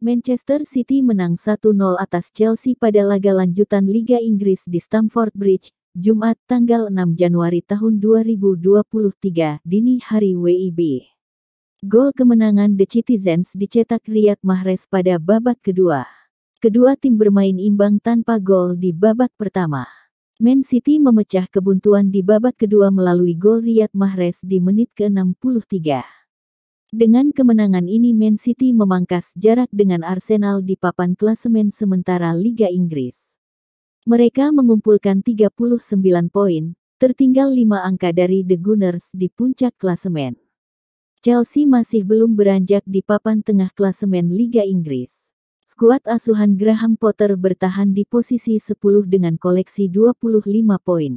Manchester City menang 1-0 atas Chelsea pada laga lanjutan Liga Inggris di Stamford Bridge, Jumat tanggal 6 Januari tahun 2023, dini hari WIB. Gol kemenangan The Citizens dicetak Riyad Mahrez pada babak kedua. Kedua tim bermain imbang tanpa gol di babak pertama. Man City memecah kebuntuan di babak kedua melalui gol Riyad Mahrez di menit ke-63. Dengan kemenangan ini Man City memangkas jarak dengan Arsenal di papan klasemen sementara Liga Inggris. Mereka mengumpulkan 39 poin, tertinggal 5 angka dari The Gunners di puncak klasemen. Chelsea masih belum beranjak di papan tengah klasemen Liga Inggris. Skuad asuhan Graham Potter bertahan di posisi 10 dengan koleksi 25 poin.